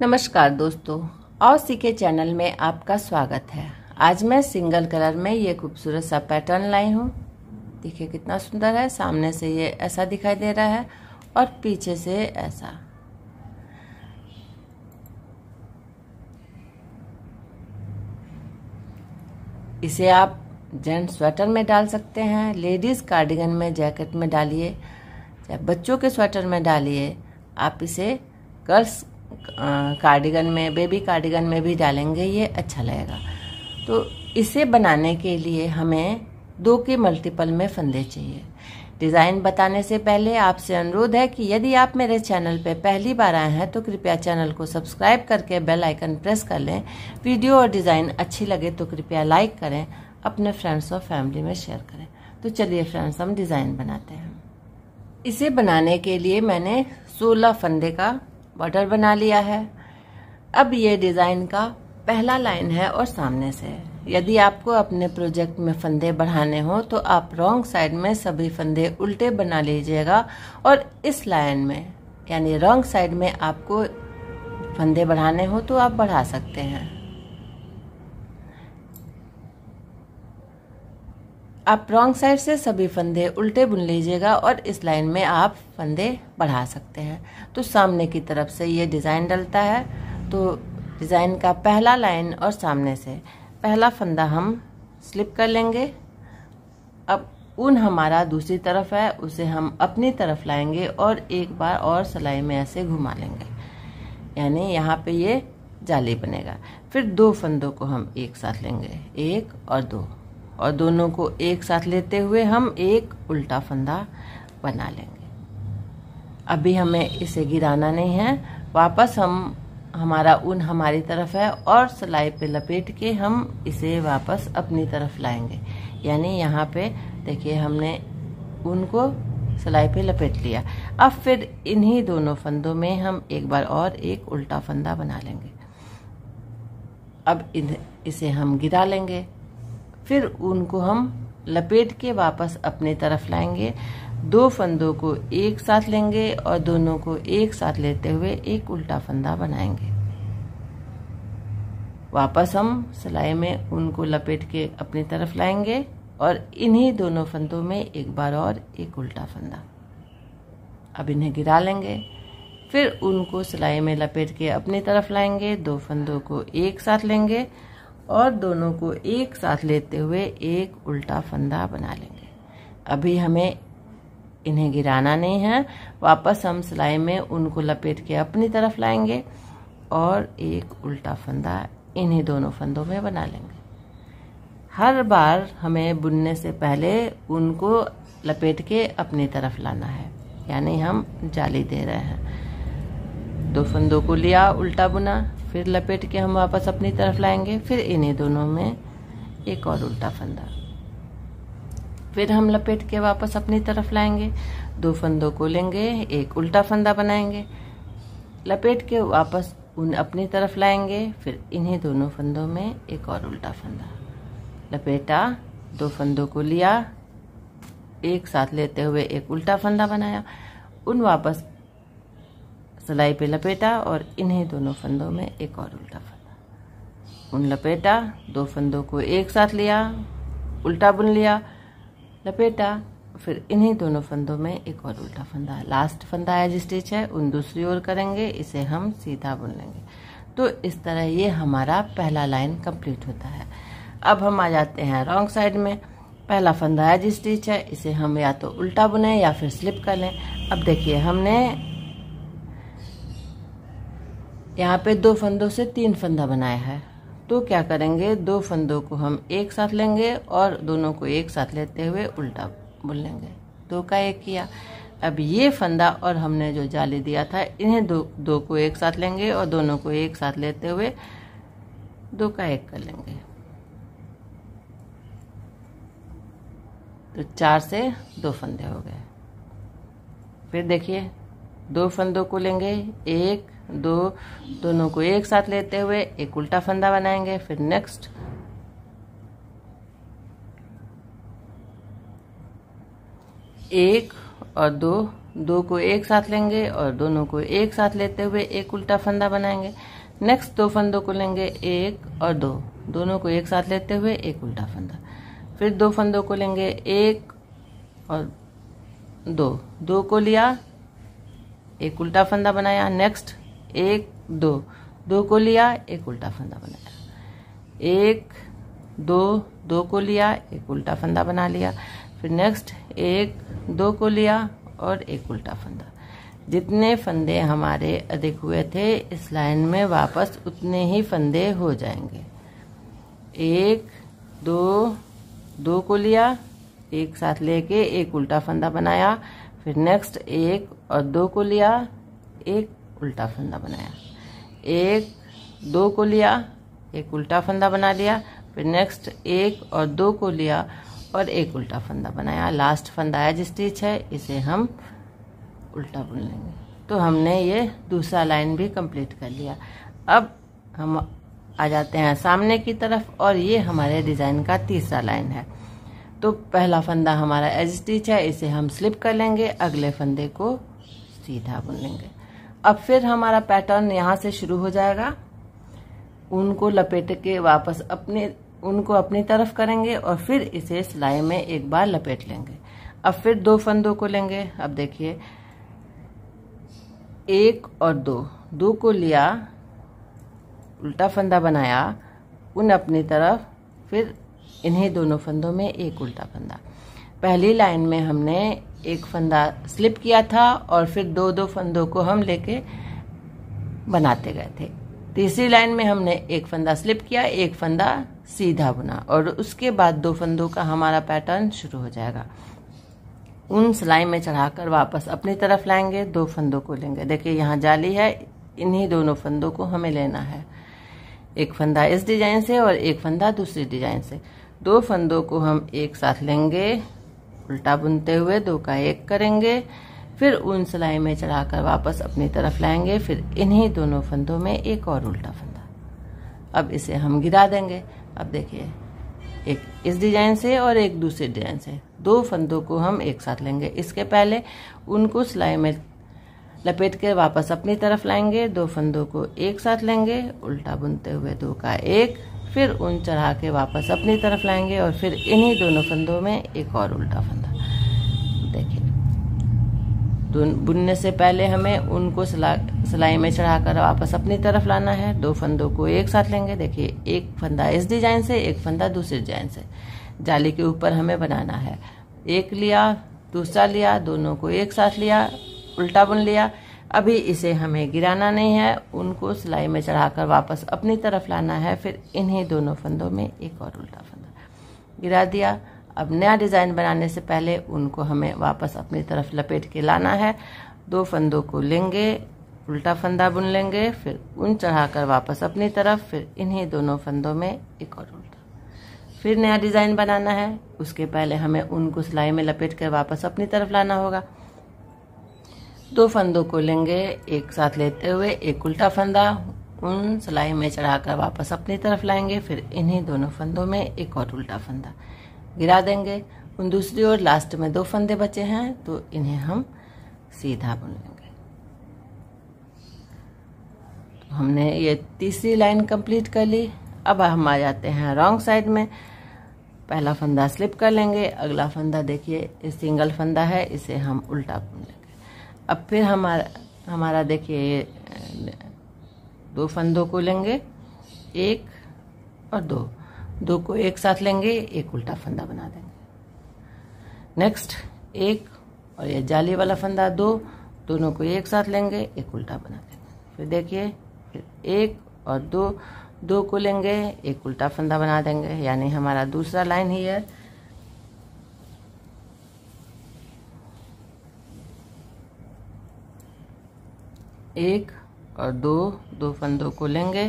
नमस्कार दोस्तों और सीखे चैनल में आपका स्वागत है आज मैं सिंगल कलर में ये खूबसूरत सा पैटर्न लाई हूँ देखिए कितना सुंदर है सामने से ये ऐसा दिखाई दे रहा है और पीछे से ऐसा इसे आप जेंट स्वेटर में डाल सकते हैं लेडीज कार्डिगन में जैकेट में डालिए या बच्चों के स्वेटर में डालिए आप इसे गर्ल्स कार्डिगन में बेबी कार्डिगन में भी डालेंगे ये अच्छा लगेगा तो इसे बनाने के लिए हमें दो के मल्टीपल में फंदे चाहिए डिज़ाइन बताने से पहले आपसे अनुरोध है कि यदि आप मेरे चैनल पर पहली बार आए हैं तो कृपया चैनल को सब्सक्राइब करके बेल आइकन प्रेस कर लें वीडियो और डिज़ाइन अच्छी लगे तो कृपया लाइक करें अपने फ्रेंड्स और फैमिली में शेयर करें तो चलिए फ्रेंड्स हम डिज़ाइन बनाते हैं इसे बनाने के लिए मैंने 16 फंदे का बॉर्डर बना लिया है अब ये डिज़ाइन का पहला लाइन है और सामने से यदि आपको अपने प्रोजेक्ट में फंदे बढ़ाने हो तो आप रॉन्ग साइड में सभी फंदे उल्टे बना लीजिएगा और इस लाइन में यानी रॉन्ग साइड में आपको फंदे बढ़ाने हो तो आप बढ़ा सकते हैं आप रॉन्ग साइड से सभी फंदे उल्टे बुन लीजिएगा और इस लाइन में आप फंदे बढ़ा सकते हैं तो सामने की तरफ से ये डिज़ाइन डलता है तो डिज़ाइन का पहला लाइन और सामने से पहला फंदा हम स्लिप कर लेंगे अब ऊन हमारा दूसरी तरफ है उसे हम अपनी तरफ लाएंगे और एक बार और सिलाई में ऐसे घुमा लेंगे यानी यहाँ पे ये जाली बनेगा फिर दो फंदों को हम एक साथ लेंगे एक और दो और दोनों को एक साथ लेते हुए हम एक उल्टा फंदा बना लेंगे अभी हमें इसे गिराना नहीं है वापस हम हमारा ऊन हमारी तरफ है और सिलाई पे लपेट के हम इसे वापस अपनी तरफ लाएंगे यानी यहाँ पे देखिए हमने ऊन को सिलाई पे लपेट लिया अब फिर इन्हीं दोनों फंदों में हम एक बार और एक उल्टा फंदा बना लेंगे अब इसे हम गिरा लेंगे फिर उनको हम लपेट के वापस अपने तरफ लाएंगे दो फंदों को एक साथ लेंगे और दोनों को एक साथ लेते हुए एक उल्टा फंदा बनाएंगे वापस हम सिलाई में उनको लपेट के अपनी तरफ लाएंगे और इन्हीं दोनों फंदों में एक बार और एक उल्टा फंदा अब इन्हें गिरा लेंगे फिर उनको सिलाई में लपेट के अपनी तरफ लाएंगे दो फंदों को एक साथ लेंगे और दोनों को एक साथ लेते हुए एक उल्टा फंदा बना लेंगे अभी हमें इन्हें गिराना नहीं है वापस हम सिलाई में उनको लपेट के अपनी तरफ लाएंगे और एक उल्टा फंदा इन्हीं दोनों फंदों में बना लेंगे हर बार हमें बुनने से पहले उनको लपेट के अपनी तरफ लाना है यानी हम जाली दे रहे हैं दो फंदों को लिया उल्टा बुना फिर लपेट के हम वापस अपनी तरफ लाएंगे फिर इन्हीं दोनों में एक और उल्टा फंदा फिर हम लपेट के वापस अपनी तरफ लाएंगे दो फंदों को लेंगे एक उल्टा फंदा बनाएंगे लपेट के वापस उन अपनी तरफ लाएंगे फिर इन्हीं दोनों फंदों में एक और उल्टा फंदा लपेटा दो फंदों को लिया एक साथ लेते हुए एक उल्टा फंदा बनाया उन वापस सिलाई पे लपेटा और इन्हीं दोनों फंदों में एक और उल्टा फंदा उन लपेटा दो फंदों को एक साथ लिया उल्टा बुन लिया लपेटा फिर इन्हीं दोनों फंदों में एक और उल्टा फंदा लास्ट फंदा है स्टिच है उन दूसरी ओर करेंगे इसे हम सीधा बुन लेंगे तो इस तरह ये हमारा पहला लाइन कंप्लीट होता है अब हम आ जाते हैं रॉन्ग साइड में पहला फंदा है स्टिच है इसे हम या तो उल्टा बुने या फिर स्लिप कर लें अब देखिए हमने यहाँ पे दो फंदों से तीन फंदा बनाया है तो क्या करेंगे दो फंदों को हम एक साथ लेंगे और दोनों को एक साथ लेते हुए उल्टा बुन लेंगे दो का एक किया अब ये फंदा और हमने जो जाली दिया था इन्हें दो दो को एक साथ लेंगे और दोनों को एक साथ लेते हुए दो का एक कर लेंगे तो चार से दो फंदे हो गए फिर देखिए दो फंदों को लेंगे एक दो दोनों को एक साथ लेते हुए एक उल्टा फंदा बनाएंगे फिर नेक्स्ट एक और दो दो को एक साथ लेंगे और दोनों को एक साथ लेते हुए एक उल्टा फंदा बनाएंगे नेक्स्ट दो फंदों को लेंगे एक और दो दोनों को एक साथ लेते हुए एक उल्टा फंदा फिर दो फंदों को लेंगे एक और दो दो को लिया एक उल्टा फंदा बनाया नेक्स्ट एक दो दो को लिया एक उल्टा फंदा बनाया एक दो दो को लिया एक उल्टा फंदा बना लिया फिर नेक्स्ट एक दो को लिया और एक उल्टा फंदा जितने फंदे हमारे अधिक हुए थे इस लाइन में वापस उतने ही फंदे हो जाएंगे एक दो दो को लिया एक साथ लेके एक उल्टा फंदा बनाया फिर नेक्स्ट एक और दो को लिया एक उल्टा फंदा बनाया एक दो को लिया एक उल्टा फंदा बना लिया फिर नेक्स्ट एक और दो को लिया और एक उल्टा फंदा बनाया लास्ट फंदा जिस स्टिच है इसे हम उल्टा बुन लेंगे तो हमने ये दूसरा लाइन भी कंप्लीट कर लिया अब हम आ जाते हैं सामने की तरफ और ये हमारे डिज़ाइन का तीसरा लाइन है तो पहला फंदा हमारा एज स्टिच है इसे हम स्लिप कर लेंगे अगले फंदे को सीधा बुन लेंगे अब फिर हमारा पैटर्न यहाँ से शुरू हो जाएगा उनको लपेट के वापस अपने उनको अपनी तरफ करेंगे और फिर इसे सिलाई में एक बार लपेट लेंगे अब फिर दो फंदों को लेंगे अब देखिए एक और दो दो को लिया उल्टा फंदा बनाया उन अपनी तरफ फिर इन्हीं दोनों फंदों में एक उल्टा फंदा पहली लाइन में हमने एक फंदा स्लिप किया था और फिर दो दो फंदों को हम लेके बनाते गए थे तीसरी लाइन में हमने एक फंदा स्लिप किया एक फंदा सीधा बुना और उसके बाद दो फंदों का हमारा पैटर्न शुरू हो जाएगा उन सिलाई में चढ़ाकर वापस अपनी तरफ लाएंगे दो फंदों को लेंगे देखिए यहाँ जाली है इन्हीं दोनों फंदों को हमें लेना है एक फंदा इस डिजाइन से और एक फंदा दूसरी डिजाइन से दो फंदों को हम एक साथ लेंगे उल्टा बुनते हुए दो का एक करेंगे फिर उन सिलाई में चढ़ाकर वापस अपनी तरफ लाएंगे फिर इन्हीं दोनों फंदों में एक और उल्टा फंदा अब इसे हम गिरा देंगे अब देखिए एक इस डिजाइन से और एक दूसरे डिजाइन से दो फंदों को हम एक साथ लेंगे इसके पहले उनको सिलाई में लपेट के वापस अपनी तरफ लाएंगे दो फंदों को एक साथ लेंगे उल्टा बुनते हुए दो का एक फिर ऊन चढ़ा के वापस अपनी तरफ लाएंगे और फिर इन्हीं दोनों फंदों में एक और उल्टा फंदा देखिए बुनने से पहले हमें उनको सिला सिलाई में चढ़ाकर वापस अपनी तरफ लाना है दो फंदों को एक साथ लेंगे देखिए एक फंदा इस डिजाइन से एक फंदा दूसरे डिजाइन से जाली के ऊपर हमें बनाना है एक लिया दूसरा लिया दोनों को एक साथ लिया उल्टा बुन लिया अभी इसे हमें गिराना नहीं है उनको सिलाई में चढ़ाकर वापस अपनी तरफ लाना है फिर इन्हीं दोनों फंदों में एक और उल्टा फंदा गिरा दिया अब नया डिज़ाइन बनाने से पहले उनको हमें वापस अपनी तरफ लपेट के लाना है दो फंदों को लेंगे उल्टा फंदा बुन लेंगे फिर उन चढ़ाकर वापस अपनी तरफ फिर इन्हीं दोनों फंदों में एक और उल्टा फिर नया डिज़ाइन बनाना है उसके पहले हमें उनको सिलाई में लपेट कर वापस अपनी तरफ लाना होगा दो फंदों को लेंगे एक साथ लेते हुए एक उल्टा फंदा उन सिलाई में चढ़ाकर वापस अपनी तरफ लाएंगे फिर इन्हीं दोनों फंदों में एक और उल्टा फंदा गिरा देंगे उन दूसरी ओर लास्ट में दो फंदे बचे हैं तो इन्हें हम सीधा बुन लेंगे तो हमने ये तीसरी लाइन कंप्लीट कर ली अब हम आ जाते हैं रॉन्ग साइड में पहला फंदा स्लिप कर लेंगे अगला फंदा देखिए सिंगल फंदा है इसे हम उल्टा बुन लेंगे अब फिर हमारा हमारा देखिए दो फंदों को लेंगे एक और दो दो को एक साथ लेंगे एक उल्टा फंदा बना देंगे नेक्स्ट एक और ये जाली वाला फंदा दो दोनों को एक साथ लेंगे एक उल्टा बना देंगे फिर देखिए फिर एक और दो दो को लेंगे एक उल्टा फंदा बना देंगे यानी हमारा दूसरा लाइन ही है एक और दो दो फंदों को लेंगे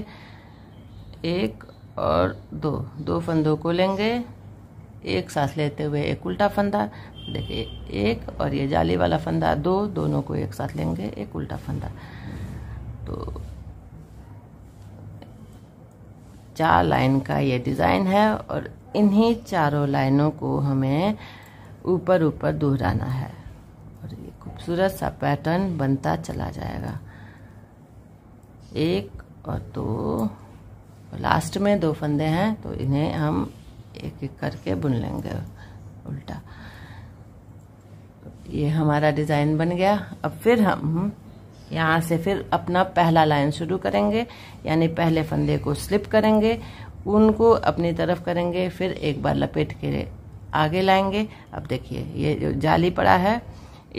एक और दो दो फंदों को लेंगे एक सांस लेते हुए एक उल्टा फंदा देखिए एक और ये जाली वाला फंदा दो दोनों को एक साथ लेंगे एक उल्टा फंदा तो चार लाइन का ये डिज़ाइन है और इन्हीं चारों लाइनों को हमें ऊपर ऊपर दोहराना है और ये खूबसूरत सा पैटर्न बनता चला जाएगा एक और दो लास्ट में दो फंदे हैं तो इन्हें हम एक एक करके बुन लेंगे उल्टा ये हमारा डिज़ाइन बन गया अब फिर हम यहाँ से फिर अपना पहला लाइन शुरू करेंगे यानी पहले फंदे को स्लिप करेंगे उनको अपनी तरफ करेंगे फिर एक बार लपेट के आगे लाएंगे अब देखिए ये जो जाली पड़ा है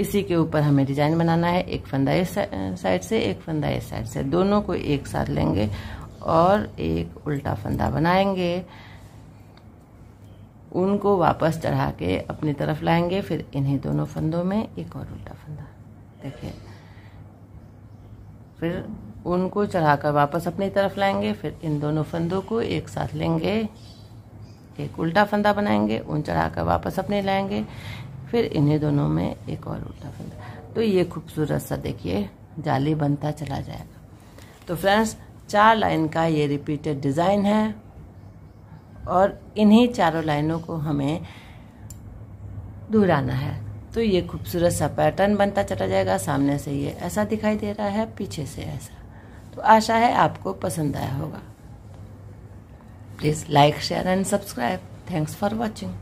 इसी के ऊपर हमें डिजाइन बनाना है एक फंदा इस साइड से एक फंदा इस साइड से दोनों को एक साथ लेंगे और एक उल्टा फंदा बनाएंगे उनको वापस चढ़ा के अपनी तरफ लाएंगे फिर इन्हीं दोनों फंदों में एक और उल्टा फंदा देखिए फिर उनको चढ़ाकर वापस अपनी तरफ लाएंगे फिर इन दोनों फंदों को एक साथ लेंगे एक उल्टा फंदा बनाएंगे उन चढ़ाकर वापस अपने लाएंगे फिर इन्हें दोनों में एक और उल्टा फंदा तो ये खूबसूरत सा देखिए जाली बनता चला जाएगा तो फ्रेंड्स चार लाइन का ये रिपीटेड डिज़ाइन है और इन्हीं चारों लाइनों को हमें दोहराना है तो ये खूबसूरत सा पैटर्न बनता चला जाएगा सामने से ये ऐसा दिखाई दे रहा है पीछे से ऐसा तो आशा है आपको पसंद आया होगा please like share and subscribe thanks for watching